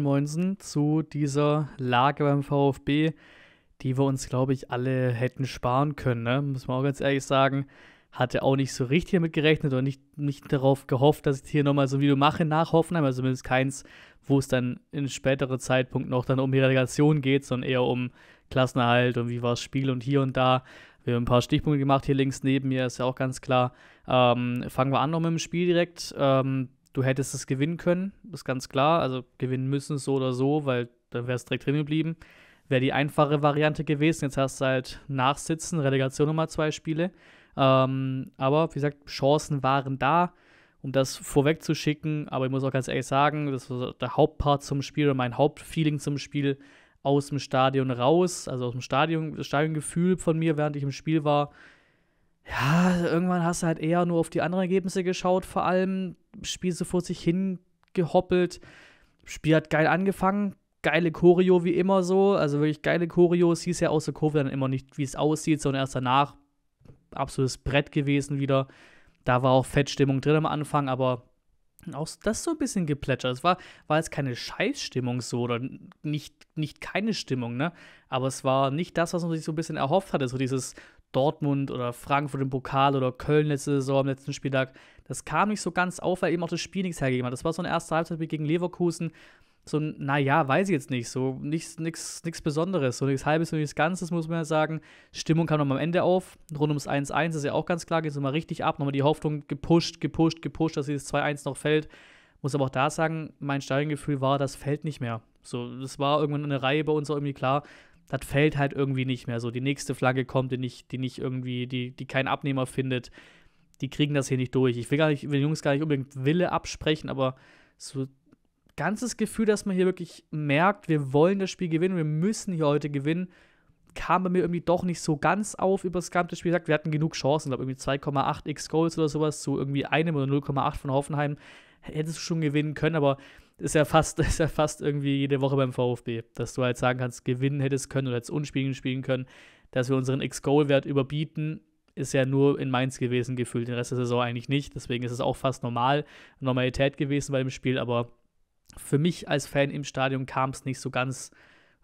Moinsen zu dieser Lage beim VfB, die wir uns, glaube ich, alle hätten sparen können. Ne? Muss man auch ganz ehrlich sagen. Hatte auch nicht so richtig damit gerechnet und nicht, nicht darauf gehofft, dass ich hier nochmal so ein Video mache nach Hoffenheim, also zumindest keins, wo es dann in späterer Zeitpunkt noch dann um die Relegation geht, sondern eher um Klassenerhalt und wie war das Spiel und hier und da. Wir haben ein paar Stichpunkte gemacht. Hier links neben mir ist ja auch ganz klar. Ähm, fangen wir an noch mit dem Spiel direkt. Ähm, Du hättest es gewinnen können, ist ganz klar. Also gewinnen müssen so oder so, weil dann wäre es direkt drin geblieben. Wäre die einfache Variante gewesen. Jetzt hast du halt Nachsitzen, Relegation nochmal zwei Spiele. Ähm, aber wie gesagt, Chancen waren da, um das vorwegzuschicken. Aber ich muss auch ganz ehrlich sagen, das war der Hauptpart zum Spiel oder mein Hauptfeeling zum Spiel aus dem Stadion raus, also aus dem Stadion, das Stadiongefühl von mir, während ich im Spiel war. Ja, irgendwann hast du halt eher nur auf die anderen Ergebnisse geschaut, vor allem Spiel so vor sich hin gehoppelt. Spiel hat geil angefangen, geile Choreo wie immer so, also wirklich geile Choreo. Es hieß ja außer Kurve dann immer nicht, wie es aussieht, sondern erst danach absolutes Brett gewesen wieder. Da war auch Fettstimmung drin am Anfang, aber auch das so ein bisschen geplätschert. Es war, war jetzt keine Scheißstimmung so oder nicht, nicht keine Stimmung, ne? Aber es war nicht das, was man sich so ein bisschen erhofft hatte. So dieses Dortmund oder Frankfurt im Pokal oder Köln letzte Saison am letzten Spieltag. Das kam nicht so ganz auf, weil eben auch das Spiel nichts hergegeben hat. Das war so ein erster Halbzeit gegen Leverkusen. So ein, naja, weiß ich jetzt nicht, so nichts nix, nix Besonderes, so nichts Halbes und nichts Ganzes, muss man ja sagen. Stimmung kam nochmal am Ende auf. Rund ums 1-1 ist ja auch ganz klar, geht es immer richtig ab. Nochmal die Hoffnung gepusht, gepusht, gepusht, dass dieses 2-1 noch fällt. Muss aber auch da sagen, mein Stadiongefühl war, das fällt nicht mehr. So, das war irgendwann eine Reihe bei uns auch irgendwie klar, das fällt halt irgendwie nicht mehr. So, die nächste Flagge kommt, die nicht, die nicht irgendwie, die, die keinen Abnehmer findet die kriegen das hier nicht durch. Ich will, gar nicht, will den Jungs gar nicht unbedingt Wille absprechen, aber so ganzes Gefühl, dass man hier wirklich merkt, wir wollen das Spiel gewinnen, wir müssen hier heute gewinnen, kam bei mir irgendwie doch nicht so ganz auf über das ganze Spiel. Sagt, wir hatten genug Chancen, glaube irgendwie 2,8 x Goals oder sowas zu irgendwie einem oder 0,8 von Hoffenheim hättest du schon gewinnen können, aber ist ja fast ist ja fast irgendwie jede Woche beim VfB, dass du halt sagen kannst, gewinnen hättest können oder hättest unspielen spielen können, dass wir unseren X-Goal-Wert überbieten ist ja nur in Mainz gewesen gefühlt, den Rest der Saison eigentlich nicht. Deswegen ist es auch fast normal, Normalität gewesen bei dem Spiel. Aber für mich als Fan im Stadion kam es nicht so ganz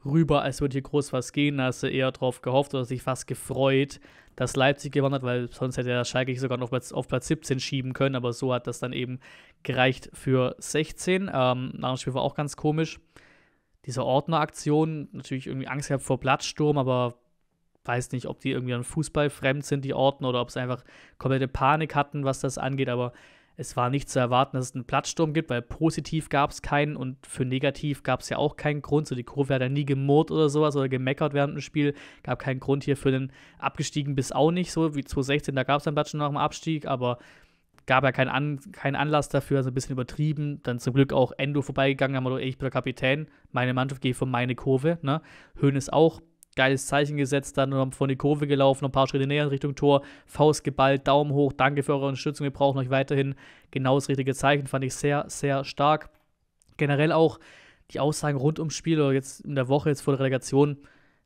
rüber, als würde hier groß was gehen. Da hast du eher drauf gehofft oder sich fast gefreut, dass Leipzig gewonnen hat, weil sonst hätte der Schalke sogar noch auf Platz 17 schieben können. Aber so hat das dann eben gereicht für 16. Ähm, nach dem Spiel war auch ganz komisch. Diese Ordneraktion, natürlich irgendwie Angst gehabt vor Blattsturm, aber weiß nicht, ob die irgendwie an Fußball fremd sind, die Orten, oder ob sie einfach komplette Panik hatten, was das angeht, aber es war nicht zu erwarten, dass es einen Platzsturm gibt, weil positiv gab es keinen und für negativ gab es ja auch keinen Grund. So die Kurve hat ja nie gemurrt oder sowas oder gemeckert während dem Spiel. Gab keinen Grund hier für den abgestiegen bis auch nicht so wie 2016. Da gab es einen Platzsturm nach dem Abstieg, aber gab ja keinen, An keinen Anlass dafür, also ein bisschen übertrieben. Dann zum Glück auch Endo vorbeigegangen, haben wir, ich bin der Kapitän, meine Mannschaft gehe von meine Kurve. Ne? Höhn ist auch geiles Zeichen gesetzt, dann haben von die Kurve gelaufen, ein paar Schritte näher in Richtung Tor, Faust geballt, Daumen hoch, danke für eure Unterstützung, wir brauchen euch weiterhin. Genau das richtige Zeichen fand ich sehr, sehr stark. Generell auch die Aussagen rund ums Spiel oder jetzt in der Woche, jetzt vor der Relegation,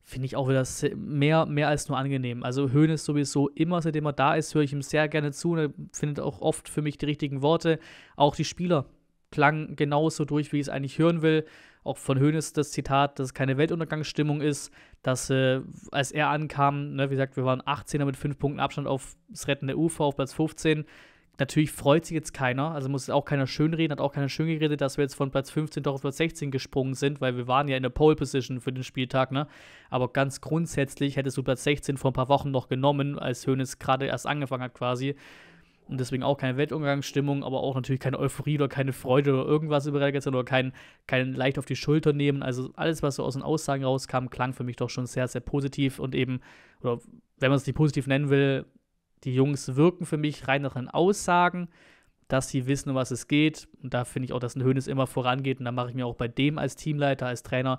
finde ich auch wieder mehr, mehr als nur angenehm. Also Höhn ist sowieso immer, seitdem er da ist, höre ich ihm sehr gerne zu und er findet auch oft für mich die richtigen Worte. Auch die Spieler klangen genauso durch, wie ich es eigentlich hören will auch von Hoeneß das Zitat, dass es keine Weltuntergangsstimmung ist, dass äh, als er ankam, ne, wie gesagt, wir waren 18er mit 5 Punkten Abstand auf das Retten der UFA auf Platz 15. Natürlich freut sich jetzt keiner, also muss jetzt auch keiner schönreden, hat auch keiner schön geredet, dass wir jetzt von Platz 15 doch auf Platz 16 gesprungen sind, weil wir waren ja in der Pole Position für den Spieltag, ne? Aber ganz grundsätzlich hättest du Platz 16 vor ein paar Wochen noch genommen, als Hoeneß gerade erst angefangen hat quasi und deswegen auch keine Weltungangsstimmung, aber auch natürlich keine Euphorie oder keine Freude oder irgendwas über Relegation oder kein, kein leicht auf die Schulter nehmen. Also alles, was so aus den Aussagen rauskam, klang für mich doch schon sehr, sehr positiv und eben, oder wenn man es nicht positiv nennen will, die Jungs wirken für mich rein nach den Aussagen, dass sie wissen, um was es geht. Und da finde ich auch, dass ein Hönes immer vorangeht. Und da mache ich mir auch bei dem als Teamleiter, als Trainer,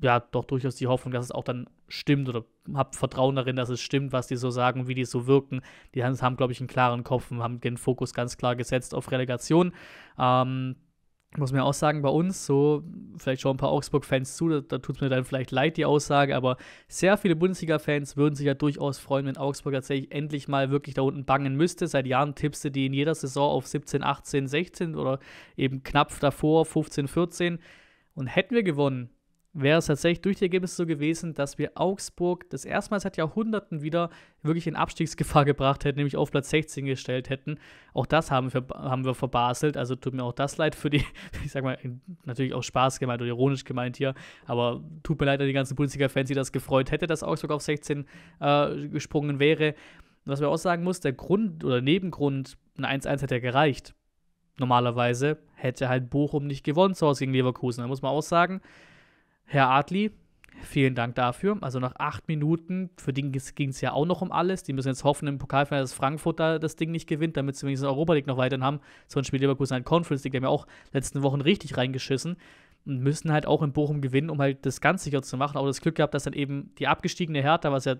ja, doch durchaus die Hoffnung, dass es auch dann stimmt oder habe Vertrauen darin, dass es stimmt, was die so sagen, wie die so wirken. Die haben, glaube ich, einen klaren Kopf und haben den Fokus ganz klar gesetzt auf Relegation. Ähm, muss mir auch sagen, bei uns, so vielleicht schauen ein paar Augsburg-Fans zu, da, da tut es mir dann vielleicht leid, die Aussage, aber sehr viele Bundesliga-Fans würden sich ja durchaus freuen, wenn Augsburg tatsächlich endlich mal wirklich da unten bangen müsste. Seit Jahren tippste die in jeder Saison auf 17, 18, 16 oder eben knapp davor, 15, 14. Und hätten wir gewonnen, wäre es tatsächlich durch die Ergebnisse so gewesen, dass wir Augsburg das erstmal seit Jahrhunderten wieder wirklich in Abstiegsgefahr gebracht hätten, nämlich auf Platz 16 gestellt hätten. Auch das haben wir, haben wir verbaselt, also tut mir auch das leid für die, ich sag mal, natürlich auch Spaß gemeint oder ironisch gemeint hier, aber tut mir leid an die ganzen Bundesliga-Fans, die das gefreut hätte, dass Augsburg auf 16 äh, gesprungen wäre. Was man auch sagen muss, der Grund oder Nebengrund, ein 1-1 hätte ja gereicht. Normalerweise hätte halt Bochum nicht gewonnen zu Hause gegen Leverkusen. Da muss man auch sagen, Herr Adli, vielen Dank dafür. Also nach acht Minuten, für den ging es ja auch noch um alles. Die müssen jetzt hoffen im Pokalfinale, dass Frankfurt da das Ding nicht gewinnt, damit sie wenigstens Europa League noch weiterhin haben. Sonst spielt Leverkusen halt Conference League, die haben ja auch letzten Wochen richtig reingeschissen und müssen halt auch in Bochum gewinnen, um halt das ganz sicher zu machen. Auch das Glück gehabt, dass dann eben die abgestiegene Hertha, was ja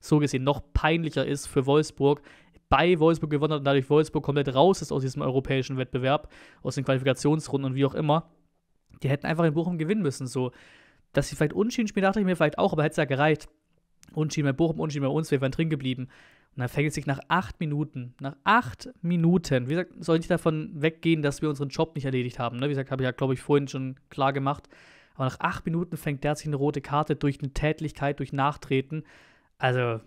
so gesehen noch peinlicher ist für Wolfsburg, bei Wolfsburg gewonnen hat und dadurch Wolfsburg komplett raus ist aus diesem europäischen Wettbewerb, aus den Qualifikationsrunden und wie auch immer. Die hätten einfach in Bochum gewinnen müssen. So, dass sie vielleicht unschieden spielen, dachte ich mir vielleicht auch, aber hätte es ja gereicht. Unschieden bei Bochum, unschieden bei uns, wir wären drin geblieben. Und dann fängt es sich nach acht Minuten, nach acht Minuten, wie gesagt, soll nicht davon weggehen, dass wir unseren Job nicht erledigt haben. Ne? Wie gesagt, habe ich ja, glaube ich, vorhin schon klar gemacht. Aber nach acht Minuten fängt der sich eine rote Karte durch eine Tätlichkeit, durch Nachtreten. Also,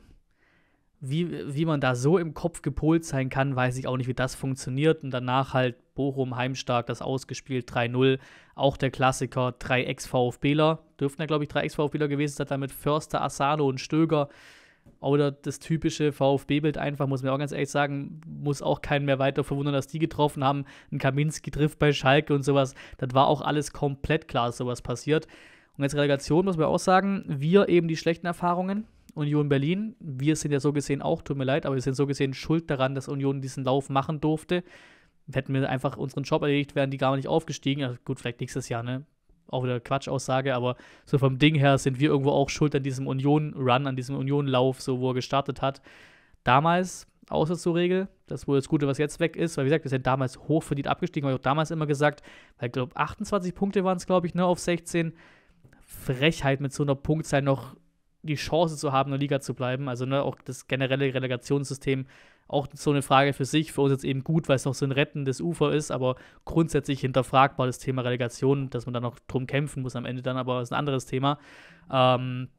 wie, wie man da so im Kopf gepolt sein kann, weiß ich auch nicht, wie das funktioniert. Und danach halt Bochum heimstark, das ausgespielt, 3-0. Auch der Klassiker, drei Ex-VfBler, dürften ja, glaube ich, drei Ex-VfBler gewesen sein, damit Förster, Asano und Stöger. Oder das typische VfB-Bild einfach, muss man auch ganz ehrlich sagen, muss auch keinen mehr weiter verwundern, dass die getroffen haben. Ein Kaminski trifft bei Schalke und sowas. Das war auch alles komplett klar, dass sowas passiert. Und als Relegation muss man auch sagen, wir eben die schlechten Erfahrungen, Union Berlin. Wir sind ja so gesehen auch, tut mir leid, aber wir sind so gesehen schuld daran, dass Union diesen Lauf machen durfte. Hätten wir einfach unseren Job erledigt, wären die gar nicht aufgestiegen. Also gut, vielleicht nächstes Jahr, ne? Auch wieder Quatschaussage, aber so vom Ding her sind wir irgendwo auch schuld an diesem Union-Run, an diesem Union-Lauf, so wo er gestartet hat. Damals, außer zur Regel. Das ist wohl das Gute, was jetzt weg ist, weil wie gesagt, wir sind damals hochverdient abgestiegen, habe ich auch damals immer gesagt, weil ich glaube, 28 Punkte waren es, glaube ich, ne, auf 16. Frechheit mit so einer Punktzahl noch die Chance zu haben, in der Liga zu bleiben. Also ne, auch das generelle Relegationssystem, auch so eine Frage für sich. Für uns jetzt eben gut, weil es noch so ein rettendes Ufer ist, aber grundsätzlich hinterfragbar das Thema Relegation, dass man da noch drum kämpfen muss am Ende dann, aber das ist ein anderes Thema. Ähm,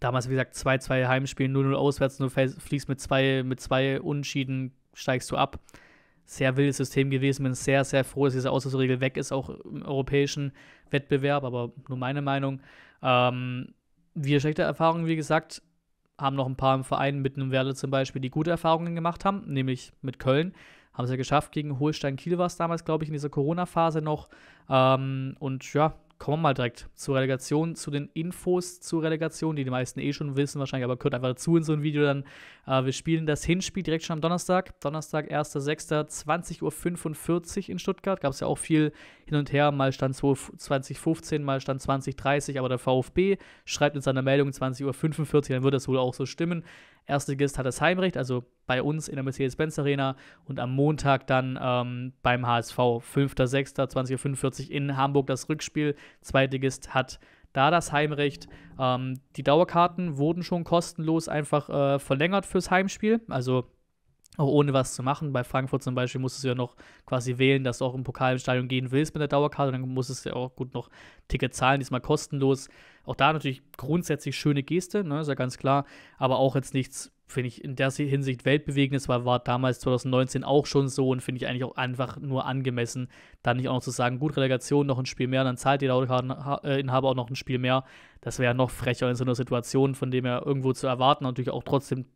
damals, wie gesagt, 2-2 Heimspielen, 0-0 auswärts, du fliegst mit zwei, mit zwei Unschieden, steigst du ab. Sehr wildes System gewesen, bin sehr, sehr froh, dass diese Auswärtsregel weg ist, auch im europäischen Wettbewerb, aber nur meine Meinung. Ähm, wir schlechte Erfahrungen, wie gesagt, haben noch ein paar im Verein mit einem Werle zum Beispiel, die gute Erfahrungen gemacht haben, nämlich mit Köln. Haben es ja geschafft, gegen Holstein Kiel war es damals, glaube ich, in dieser Corona-Phase noch. Ähm, und ja, kommen wir mal direkt zur Relegation, zu den Infos zur Relegation, die die meisten eh schon wissen wahrscheinlich, aber gehört einfach dazu in so ein Video dann. Äh, wir spielen das Hinspiel direkt schon am Donnerstag. Donnerstag, 1.6.20.45 Uhr in Stuttgart. Gab es ja auch viel hin und her. Mal stand 2015, mal stand 2030, aber der VfB schreibt in seiner Meldung 20.45 Uhr, dann wird das wohl auch so stimmen. Erstligist hat das Heimrecht, also bei uns in der Mercedes-Benz Arena und am Montag dann ähm, beim HSV 5.6.2045 in Hamburg das Rückspiel. Zweitligist hat da das Heimrecht. Ähm, die Dauerkarten wurden schon kostenlos einfach äh, verlängert fürs Heimspiel. Also auch ohne was zu machen. Bei Frankfurt zum Beispiel musstest du ja noch quasi wählen, dass du auch im Pokal im Stadion gehen willst mit der Dauerkarte. dann musstest du ja auch gut noch Ticket zahlen, diesmal kostenlos. Auch da natürlich grundsätzlich schöne Geste, ne, ist ja ganz klar. Aber auch jetzt nichts, finde ich, in der Hinsicht weltbewegendes, weil war damals 2019 auch schon so und finde ich eigentlich auch einfach nur angemessen, dann nicht auch noch zu sagen, gut, Relegation, noch ein Spiel mehr, dann zahlt die Dauerkarteninhaber äh, auch noch ein Spiel mehr. Das wäre ja noch frecher in so einer Situation, von dem her irgendwo zu erwarten, natürlich auch trotzdem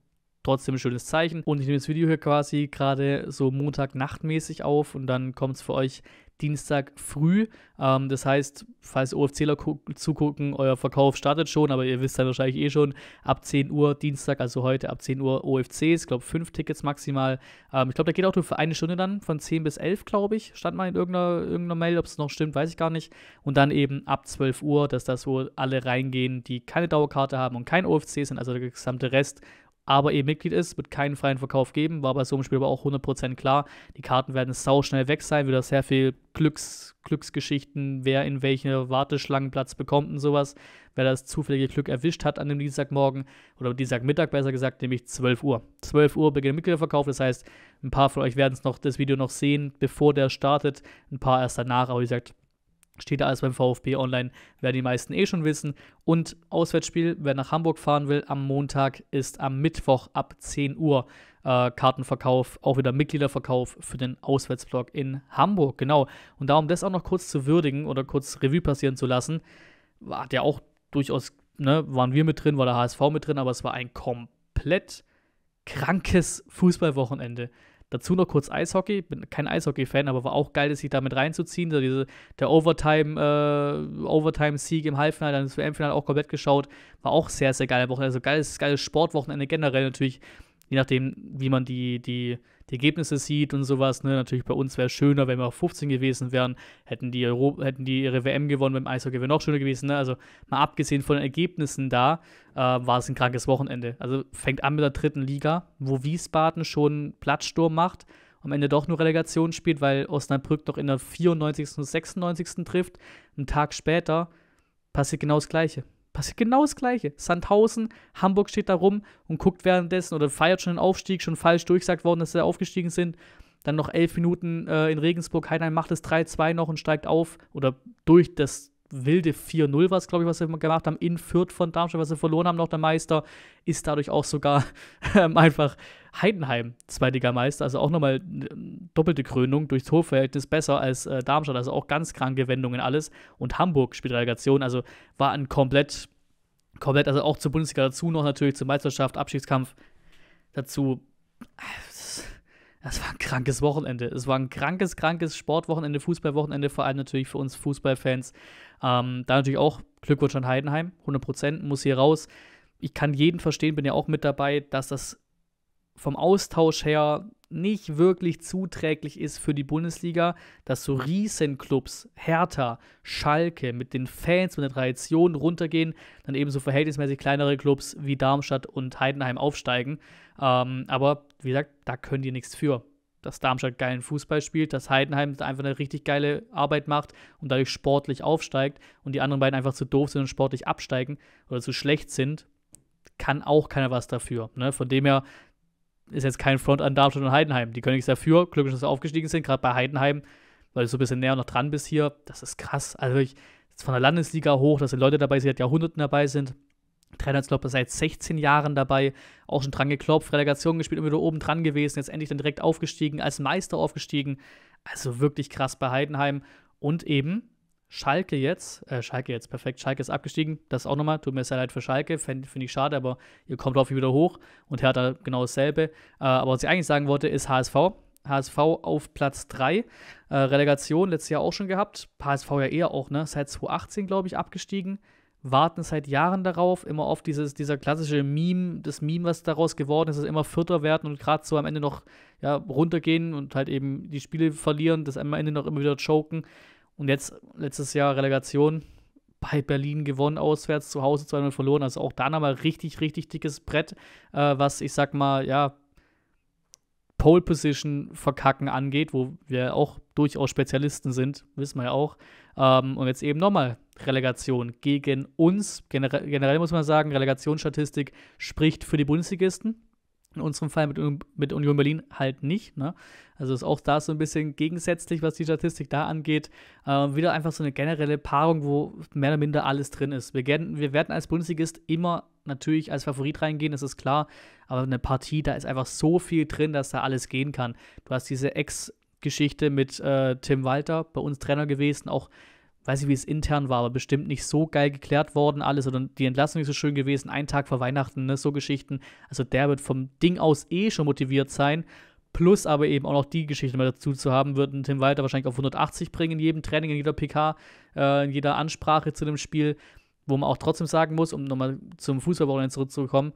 trotzdem ein schönes Zeichen. Und ich nehme das Video hier quasi gerade so Montagnachtmäßig auf und dann kommt es für euch Dienstag früh. Ähm, das heißt, falls OFCler zugucken, euer Verkauf startet schon, aber ihr wisst dann wahrscheinlich eh schon, ab 10 Uhr Dienstag, also heute ab 10 Uhr OFCs, ich glaube fünf Tickets maximal. Ähm, ich glaube, da geht auch nur für eine Stunde dann, von 10 bis 11, glaube ich, stand mal in irgendeiner, irgendeiner Mail, ob es noch stimmt, weiß ich gar nicht. Und dann eben ab 12 Uhr, dass das, wo alle reingehen, die keine Dauerkarte haben und kein OFC sind, also der gesamte Rest aber eben Mitglied ist, wird keinen freien Verkauf geben, war bei so einem Spiel aber auch 100% klar. Die Karten werden sau schnell weg sein, wieder sehr viel Glücks, Glücksgeschichten, wer in welchen Warteschlangenplatz bekommt und sowas. Wer das zufällige Glück erwischt hat an dem Dienstagmorgen oder Dienstagmittag besser gesagt, nämlich 12 Uhr. 12 Uhr beginnt Mitgliederverkauf, das heißt, ein paar von euch werden es noch das Video noch sehen, bevor der startet, ein paar erst danach, aber wie gesagt, Steht alles beim VfB online, werden die meisten eh schon wissen. Und Auswärtsspiel, wer nach Hamburg fahren will, am Montag ist am Mittwoch ab 10 Uhr äh, Kartenverkauf, auch wieder Mitgliederverkauf für den Auswärtsblock in Hamburg. Genau. Und darum das auch noch kurz zu würdigen oder kurz Revue passieren zu lassen, war der auch durchaus, ne, waren wir mit drin, war der HSV mit drin, aber es war ein komplett krankes Fußballwochenende. Dazu noch kurz Eishockey. Bin kein Eishockey-Fan, aber war auch geil, das sich damit reinzuziehen. So diese, der Overtime, äh, Overtime-Sieg im Halbfinale, dann ist das WM-Finale auch komplett geschaut. War auch sehr, sehr geil. Wochenende. Also geiles, geiles Sportwochenende generell natürlich je nachdem, wie man die, die, die Ergebnisse sieht und sowas. Ne? Natürlich bei uns wäre es schöner, wenn wir auf 15 gewesen wären. Hätten die, Euro hätten die ihre WM gewonnen, beim Eishockey wäre noch schöner gewesen. Ne? Also mal abgesehen von den Ergebnissen da, äh, war es ein krankes Wochenende. Also fängt an mit der dritten Liga, wo Wiesbaden schon Plattsturm macht. Am Ende doch nur Relegation spielt, weil Osnabrück noch in der 94. und 96. trifft. Einen Tag später passiert genau das Gleiche. Passiert genau das Gleiche. Sandhausen, Hamburg steht da rum und guckt währenddessen oder feiert schon den Aufstieg, schon falsch durchgesagt worden, dass sie aufgestiegen sind. Dann noch elf Minuten äh, in Regensburg. Heinheim macht es 3-2 noch und steigt auf oder durch das wilde 4-0 war es, glaube ich, was sie gemacht haben, in Fürth von Darmstadt, was sie verloren haben, noch der Meister, ist dadurch auch sogar ähm, einfach Heidenheim Zweitligameister, also auch nochmal äh, doppelte Krönung durchs Torverhältnis besser als äh, Darmstadt, also auch ganz kranke Wendungen alles und Hamburg spielt Relegation, also war ein komplett, komplett, also auch zur Bundesliga dazu noch natürlich, zur Meisterschaft, Abschiedskampf dazu das war ein krankes Wochenende. Es war ein krankes, krankes Sportwochenende, Fußballwochenende, vor allem natürlich für uns Fußballfans. Ähm, da natürlich auch Glückwunsch an Heidenheim, 100 Prozent, muss hier raus. Ich kann jeden verstehen, bin ja auch mit dabei, dass das vom Austausch her nicht wirklich zuträglich ist für die Bundesliga, dass so Riesenclubs, Hertha, Schalke mit den Fans, mit der Tradition runtergehen, dann eben so verhältnismäßig kleinere Clubs wie Darmstadt und Heidenheim aufsteigen. Ähm, aber wie gesagt, da können die nichts für. Dass Darmstadt geilen Fußball spielt, dass Heidenheim einfach eine richtig geile Arbeit macht und dadurch sportlich aufsteigt und die anderen beiden einfach zu doof sind und sportlich absteigen oder zu schlecht sind, kann auch keiner was dafür. Ne? Von dem her ist jetzt kein Front an Darmstadt und Heidenheim. Die können nichts dafür. Glücklich, dass sie aufgestiegen sind, gerade bei Heidenheim, weil du so ein bisschen näher noch dran bist hier. Das ist krass. Also wirklich von der Landesliga hoch, dass sind Leute dabei, die seit Jahrhunderten dabei sind. Trainer ist, glaube seit 16 Jahren dabei, auch schon dran geklopft, Relegation gespielt, immer wieder oben dran gewesen, jetzt endlich dann direkt aufgestiegen, als Meister aufgestiegen. Also wirklich krass bei Heidenheim. Und eben Schalke jetzt, äh, Schalke jetzt, perfekt, Schalke ist abgestiegen, das auch nochmal, tut mir sehr leid für Schalke, finde find ich schade, aber ihr kommt hoffentlich wieder hoch und Hertha genau dasselbe. Äh, aber was ich eigentlich sagen wollte, ist HSV. HSV auf Platz 3, äh, Relegation letztes Jahr auch schon gehabt, HSV ja eher auch, ne, seit 2018, glaube ich, abgestiegen, warten seit Jahren darauf, immer auf dieses, dieser klassische Meme, das Meme, was daraus geworden ist, dass immer Vierter werden und gerade so am Ende noch ja, runtergehen und halt eben die Spiele verlieren, das am Ende noch immer wieder choken und jetzt, letztes Jahr Relegation bei Berlin gewonnen, auswärts, zu Hause 2-0 verloren. Also auch da nochmal richtig, richtig dickes Brett, äh, was ich sag mal, ja, Pole Position verkacken angeht, wo wir auch durchaus Spezialisten sind, wissen wir ja auch. Ähm, und jetzt eben nochmal Relegation gegen uns. Generell, generell muss man sagen, Relegationsstatistik spricht für die Bundesligisten in unserem Fall mit, mit Union Berlin halt nicht. Ne? Also ist auch da so ein bisschen gegensätzlich, was die Statistik da angeht. Äh, wieder einfach so eine generelle Paarung, wo mehr oder minder alles drin ist. Wir werden, wir werden als Bundesligist immer natürlich als Favorit reingehen, das ist klar. Aber eine Partie, da ist einfach so viel drin, dass da alles gehen kann. Du hast diese Ex-Geschichte mit äh, Tim Walter, bei uns Trainer gewesen, auch weiß ich, wie es intern war, aber bestimmt nicht so geil geklärt worden alles oder die Entlassung ist so schön gewesen, ein Tag vor Weihnachten, ne, so Geschichten. Also der wird vom Ding aus eh schon motiviert sein. Plus aber eben auch noch die Geschichte mal dazu zu haben, würden Tim Walter wahrscheinlich auf 180 bringen in jedem Training, in jeder PK, äh, in jeder Ansprache zu dem Spiel, wo man auch trotzdem sagen muss, um nochmal zum Fußballwochenende zurückzukommen,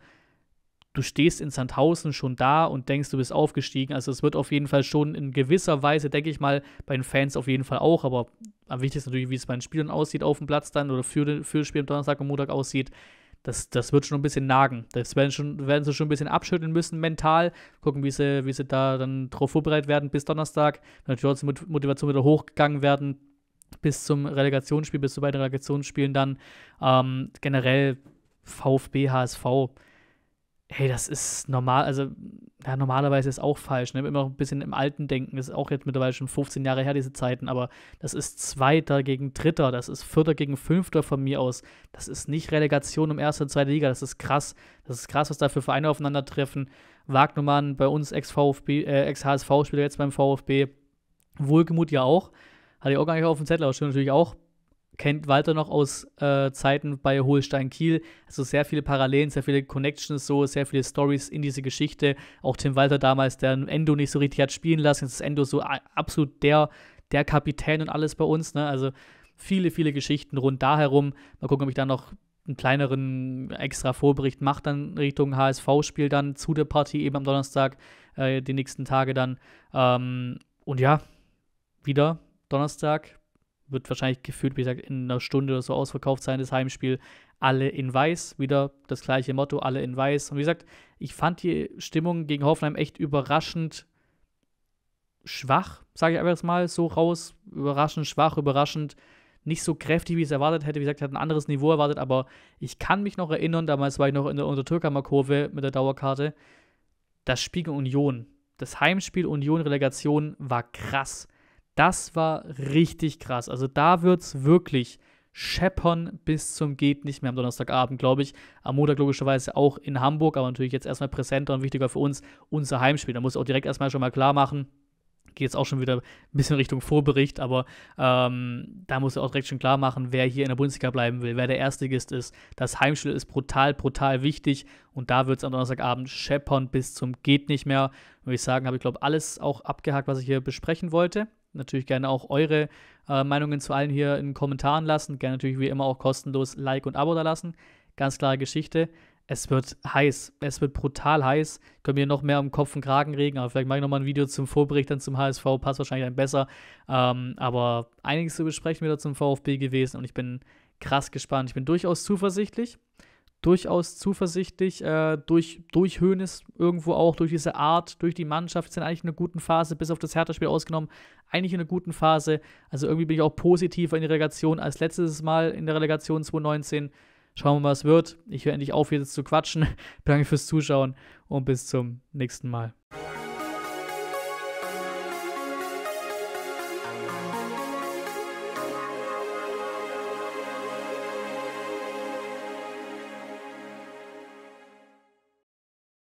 du stehst in Sandhausen schon da und denkst, du bist aufgestiegen. Also es wird auf jeden Fall schon in gewisser Weise, denke ich mal, bei den Fans auf jeden Fall auch, aber am wichtigsten natürlich, wie es bei den Spielern aussieht auf dem Platz dann oder für, für das Spiel am Donnerstag und Montag aussieht. Das, das wird schon ein bisschen nagen. Das werden, schon, werden sie schon ein bisschen abschütteln müssen mental. Gucken, wie sie, wie sie da dann drauf vorbereitet werden bis Donnerstag. Natürlich wird die Motivation wieder hochgegangen werden bis zum Relegationsspiel, bis zu beiden Relegationsspielen dann. Ähm, generell VfB, HSV hey, das ist normal, also ja, normalerweise ist auch falsch, ne? immer ein bisschen im alten Denken, das ist auch jetzt mittlerweile schon 15 Jahre her, diese Zeiten, aber das ist Zweiter gegen Dritter, das ist Vierter gegen Fünfter von mir aus, das ist nicht Relegation um Erste und Zweite Liga, das ist krass, das ist krass, was da für Vereine aufeinandertreffen, Wagnermann bei uns Ex-HSV-Spieler äh, Ex jetzt beim VfB, Wohlgemut ja auch, hatte ich auch gar nicht auf dem Zettel, aber stimmt natürlich auch, kennt Walter noch aus äh, Zeiten bei Holstein Kiel. Also sehr viele Parallelen, sehr viele Connections, so sehr viele Stories in diese Geschichte. Auch Tim Walter damals, der Endo nicht so richtig hat spielen lassen. Jetzt ist Endo so absolut der, der Kapitän und alles bei uns. Ne? Also viele, viele Geschichten rund da herum. Mal gucken, ob ich da noch einen kleineren extra Vorbericht mache, dann Richtung HSV-Spiel dann zu der Partie eben am Donnerstag, äh, die nächsten Tage dann. Ähm, und ja, wieder Donnerstag wird wahrscheinlich gefühlt, wie gesagt, in einer Stunde oder so ausverkauft sein, das Heimspiel. Alle in weiß, wieder das gleiche Motto, alle in weiß. Und wie gesagt, ich fand die Stimmung gegen Hoffenheim echt überraschend schwach, sage ich einfach mal so raus. Überraschend schwach, überraschend nicht so kräftig, wie ich es erwartet hätte. Wie gesagt, hat ein anderes Niveau erwartet, aber ich kann mich noch erinnern, damals war ich noch in der untertürkammer Kurve mit der Dauerkarte. Das Spiegel Union, das Heimspiel Union Relegation war krass. Das war richtig krass. Also da wird es wirklich scheppern bis zum geht nicht mehr am Donnerstagabend, glaube ich. Am Montag logischerweise auch in Hamburg, aber natürlich jetzt erstmal präsenter und wichtiger für uns unser Heimspiel. Da muss ich auch direkt erstmal schon mal klar machen, geht jetzt auch schon wieder ein bisschen Richtung Vorbericht, aber ähm, da muss ich auch direkt schon klar machen, wer hier in der Bundesliga bleiben will, wer der Erstligist ist. Das Heimspiel ist brutal, brutal wichtig und da wird es am Donnerstagabend scheppern bis zum geht nicht mehr. Würde ich sagen, habe ich glaube alles auch abgehakt, was ich hier besprechen wollte natürlich gerne auch eure äh, Meinungen zu allen hier in den Kommentaren lassen. Gerne natürlich wie immer auch kostenlos Like und Abo da lassen. Ganz klare Geschichte. Es wird heiß. Es wird brutal heiß. Ich könnte mir noch mehr am Kopf und Kragen regen, aber vielleicht mache ich nochmal ein Video zum Vorbericht dann zum HSV. Passt wahrscheinlich dann besser. Ähm, aber einiges zu besprechen wieder zum VfB gewesen und ich bin krass gespannt. Ich bin durchaus zuversichtlich durchaus zuversichtlich, äh, durch, durch Hoeneß irgendwo auch, durch diese Art, durch die Mannschaft sind eigentlich in einer guten Phase, bis auf das Hertha-Spiel ausgenommen, eigentlich in einer guten Phase. Also irgendwie bin ich auch positiver in der Relegation als letztes Mal in der Relegation 2019. Schauen wir mal, was wird. Ich höre endlich auf, jetzt zu quatschen. Danke fürs Zuschauen und bis zum nächsten Mal.